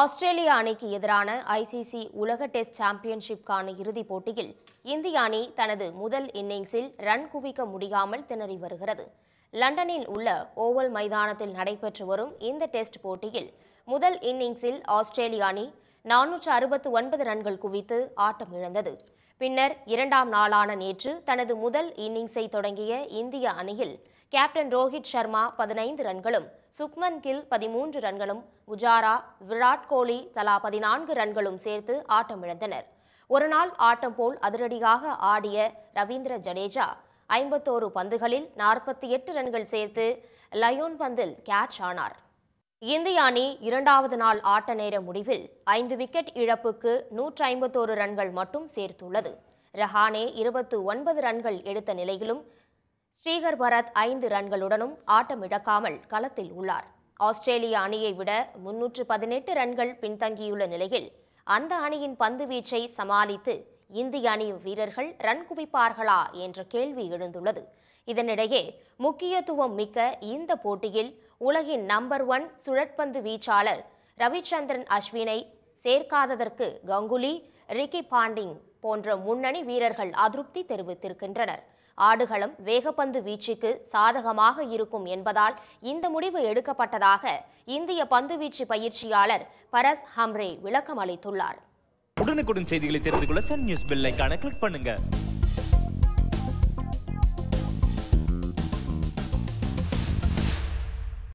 ஆஸ்திரேலிய அணிக்கு எதிரான ஐசிசி உலக டெஸ்ட் சாம்பியன்ஷிப்கான இறுதிப் போட்டியில் இந்திய அணி தனது முதல் இன்னிங்ஸில் ரன் குவிக்க முடியாமல் திணறி வருகிறது லண்டனில் உள்ள ஓவல் மைதானத்தில் நடைபெற்று வரும் இந்த டெஸ்ட் போட்டியில் முதல் இன்னிங்ஸில் ஆஸ்திரேலிய அணி நானூற்று அறுபத்து ஒன்பது ரன்கள் குவித்து ஆட்டமிழந்தது பின்னர் இரண்டாம் நாளான நேற்று தனது முதல் இன்னிங்ஸை தொடங்கிய இந்திய அணியில் கேப்டன் ரோஹித் சர்மா பதினைந்து ரன்களும் சுக்மன் கில் பதிமூன்று ரன்களும் புஜாரா விராட் கோலி தலா பதினான்கு ரன்களும் சேர்த்து ஆட்டமிழந்தனர் ஒருநாள் ஆட்டம் போல் அதிரடியாக ஆடிய ரவீந்திர ஜடேஜா ஐம்பத்தோரு பந்துகளில் நாற்பத்தி எட்டு ரன்கள் சேர்த்து லயோன் பந்தில் கேட்ச் ஆனார் இந்திய அணி இரண்டாவது நாள் ஆட்ட நேர முடிவில் ஐந்து விக்கெட் இழப்புக்கு நூற்றி ஐம்பத்தோரு ரன்கள் மட்டும் சேர்த்துள்ளது ரஹானே இருபத்து ஒன்பது ரன்கள் எடுத்த நிலையிலும் ஸ்ரீகர் பரத் ஐந்து ரன்களுடனும் ஆட்டமிழக்காமல் களத்தில் உள்ளார் ஆஸ்திரேலிய அணியை விட முன்னூற்று பதினெட்டு ரன்கள் பின்தங்கியுள்ள நிலையில் அந்த அணியின் பந்து வீச்சை சமாளித்து இந்திய அணி வீரர்கள் ரன் குவிப்பார்களா என்ற கேள்வி எழுந்துள்ளது இதனிடையே முக்கியத்துவம் மிக்க இந்த போட்டியில் உலகின் நம்பர் ஒன் சுழற்பந்து வீச்சாளர் ரவிச்சந்திரன் அஸ்வினை சேர்க்காததற்கு கங்குலி ரிக்கி பாண்டிங் போன்ற முன்னணி வீரர்கள் அதிருப்தி தெரிவித்திருக்கின்றனர் ஆடுகளம் வேகப்பந்து வீச்சுக்கு சாதகமாக இருக்கும் என்பதால் இந்த முடிவு எடுக்கப்பட்டதாக இந்திய பந்து வீச்சு பயிற்சியாளர் பரஸ் ஹம்ரே விளக்கம் அளித்துள்ளார் உடனுக்குடன் செய்திகளை தெரிந்து கொள்ள சன் நியூஸ் பெல் கிளிக் பண்ணுங்க